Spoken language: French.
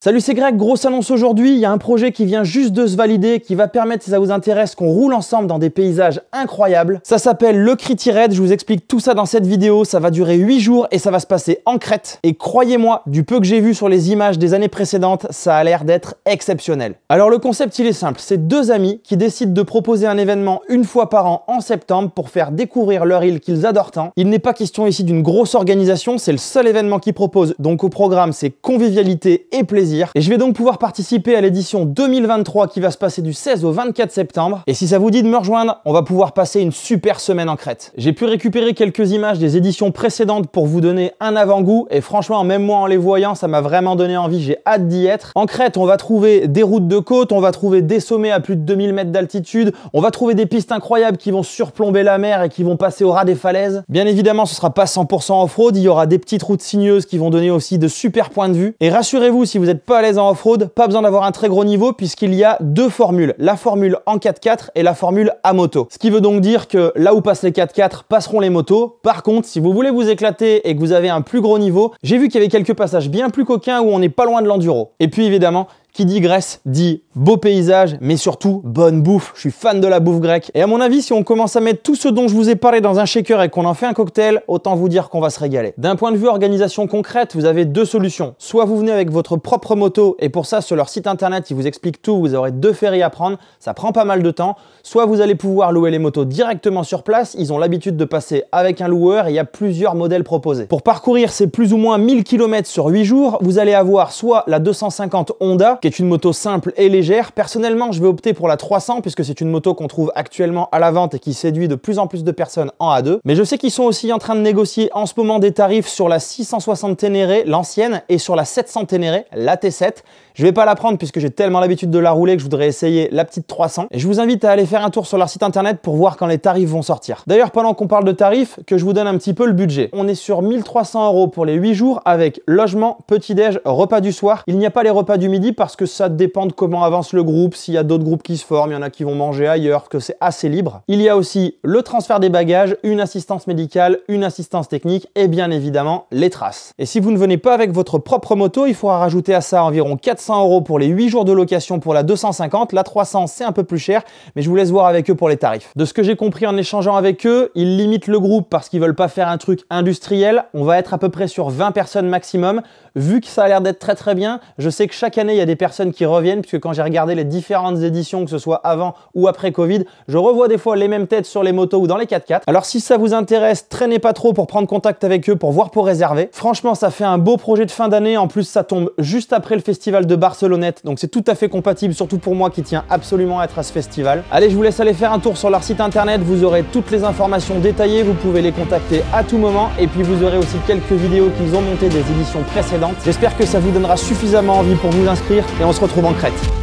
Salut c'est Greg, grosse annonce aujourd'hui, il y a un projet qui vient juste de se valider, qui va permettre, si ça vous intéresse, qu'on roule ensemble dans des paysages incroyables. Ça s'appelle le Criti je vous explique tout ça dans cette vidéo, ça va durer 8 jours et ça va se passer en Crète. Et croyez-moi, du peu que j'ai vu sur les images des années précédentes, ça a l'air d'être exceptionnel. Alors le concept il est simple, c'est deux amis qui décident de proposer un événement une fois par an en septembre pour faire découvrir leur île qu'ils adorent tant. Il n'est pas question ici d'une grosse organisation, c'est le seul événement qu'ils proposent, donc au programme c'est convivialité et plaisir et je vais donc pouvoir participer à l'édition 2023 qui va se passer du 16 au 24 septembre. Et si ça vous dit de me rejoindre, on va pouvoir passer une super semaine en Crète. J'ai pu récupérer quelques images des éditions précédentes pour vous donner un avant-goût. Et franchement, même moi en les voyant, ça m'a vraiment donné envie. J'ai hâte d'y être. En Crète, on va trouver des routes de côte, on va trouver des sommets à plus de 2000 mètres d'altitude, on va trouver des pistes incroyables qui vont surplomber la mer et qui vont passer au ras des falaises. Bien évidemment, ce sera pas 100% off-road, il y aura des petites routes sinueuses qui vont donner aussi de super points de vue. Et rassurez-vous, si vous êtes pas à l'aise en off-road, pas besoin d'avoir un très gros niveau puisqu'il y a deux formules, la formule en 4x4 et la formule à moto. Ce qui veut donc dire que là où passent les 4x4 passeront les motos. Par contre, si vous voulez vous éclater et que vous avez un plus gros niveau, j'ai vu qu'il y avait quelques passages bien plus coquins où on n'est pas loin de l'enduro. Et puis évidemment, qui dit Grèce dit beau paysage, mais surtout bonne bouffe. Je suis fan de la bouffe grecque. Et à mon avis, si on commence à mettre tout ce dont je vous ai parlé dans un shaker et qu'on en fait un cocktail, autant vous dire qu'on va se régaler. D'un point de vue organisation concrète, vous avez deux solutions. Soit vous venez avec votre propre moto, et pour ça, sur leur site internet, ils vous expliquent tout, vous aurez deux ferries à prendre, ça prend pas mal de temps. Soit vous allez pouvoir louer les motos directement sur place, ils ont l'habitude de passer avec un loueur et il y a plusieurs modèles proposés. Pour parcourir ces plus ou moins 1000 km sur 8 jours, vous allez avoir soit la 250 Honda, qui est une moto simple et légère. Personnellement, je vais opter pour la 300 puisque c'est une moto qu'on trouve actuellement à la vente et qui séduit de plus en plus de personnes en A2. Mais je sais qu'ils sont aussi en train de négocier en ce moment des tarifs sur la 660 Ténéré, l'ancienne, et sur la 700 Ténéré, la T7. Je vais pas la prendre puisque j'ai tellement l'habitude de la rouler que je voudrais essayer la petite 300. Et je vous invite à aller faire un tour sur leur site internet pour voir quand les tarifs vont sortir. D'ailleurs, pendant qu'on parle de tarifs, que je vous donne un petit peu le budget. On est sur 1300 euros pour les 8 jours avec logement, petit-déj, repas du soir. Il n'y a pas les repas du midi parce que ça dépend de comment avance le groupe, s'il y a d'autres groupes qui se forment, il y en a qui vont manger ailleurs, que c'est assez libre. Il y a aussi le transfert des bagages, une assistance médicale, une assistance technique et bien évidemment les traces. Et si vous ne venez pas avec votre propre moto, il faudra rajouter à ça environ 400 euros pour les 8 jours de location pour la 250, la 300 c'est un peu plus cher, mais je vous laisse voir avec eux pour les tarifs. De ce que j'ai compris en échangeant avec eux, ils limitent le groupe parce qu'ils veulent pas faire un truc industriel, on va être à peu près sur 20 personnes maximum. Vu que ça a l'air d'être très très bien, je sais que chaque année il y a des personnes qui reviennent, puisque quand j'ai regardé les différentes éditions, que ce soit avant ou après Covid, je revois des fois les mêmes têtes sur les motos ou dans les 4x4. Alors si ça vous intéresse, traînez pas trop pour prendre contact avec eux, pour voir pour réserver. Franchement, ça fait un beau projet de fin d'année. En plus, ça tombe juste après le festival de Barcelonnette, donc c'est tout à fait compatible, surtout pour moi qui tient absolument à être à ce festival. Allez, je vous laisse aller faire un tour sur leur site internet, vous aurez toutes les informations détaillées, vous pouvez les contacter à tout moment, et puis vous aurez aussi quelques vidéos qu'ils ont montées des éditions précédentes. J'espère que ça vous donnera suffisamment envie pour vous inscrire et on se retrouve en Crète.